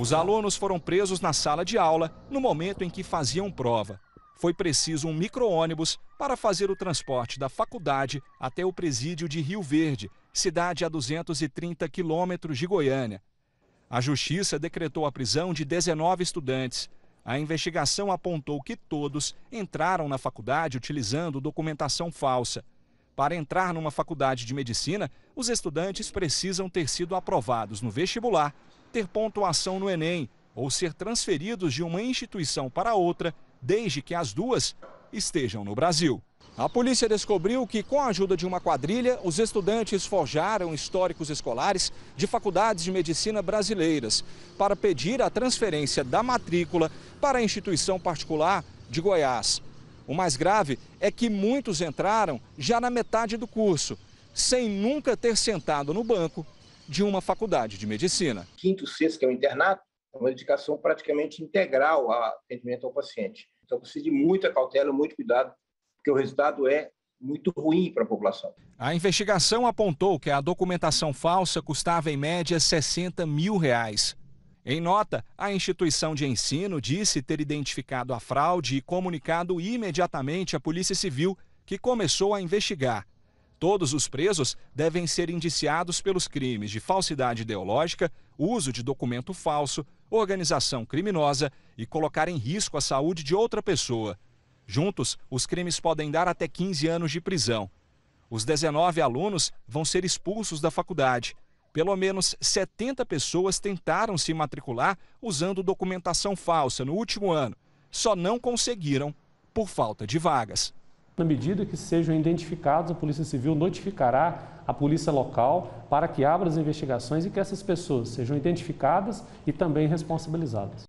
Os alunos foram presos na sala de aula no momento em que faziam prova. Foi preciso um micro-ônibus para fazer o transporte da faculdade até o presídio de Rio Verde, cidade a 230 quilômetros de Goiânia. A justiça decretou a prisão de 19 estudantes. A investigação apontou que todos entraram na faculdade utilizando documentação falsa. Para entrar numa faculdade de medicina, os estudantes precisam ter sido aprovados no vestibular ter pontuação no Enem ou ser transferidos de uma instituição para outra, desde que as duas estejam no Brasil. A polícia descobriu que, com a ajuda de uma quadrilha, os estudantes forjaram históricos escolares de faculdades de medicina brasileiras para pedir a transferência da matrícula para a instituição particular de Goiás. O mais grave é que muitos entraram já na metade do curso, sem nunca ter sentado no banco de uma faculdade de medicina. Quinto, sexto, que é o internato, é uma dedicação praticamente integral ao atendimento ao paciente. Então precisa de muita cautela, muito cuidado, porque o resultado é muito ruim para a população. A investigação apontou que a documentação falsa custava em média 60 mil reais. Em nota, a instituição de ensino disse ter identificado a fraude e comunicado imediatamente à Polícia Civil, que começou a investigar. Todos os presos devem ser indiciados pelos crimes de falsidade ideológica, uso de documento falso, organização criminosa e colocar em risco a saúde de outra pessoa. Juntos, os crimes podem dar até 15 anos de prisão. Os 19 alunos vão ser expulsos da faculdade. Pelo menos 70 pessoas tentaram se matricular usando documentação falsa no último ano, só não conseguiram por falta de vagas. Na medida que sejam identificados, a Polícia Civil notificará a polícia local para que abra as investigações e que essas pessoas sejam identificadas e também responsabilizadas.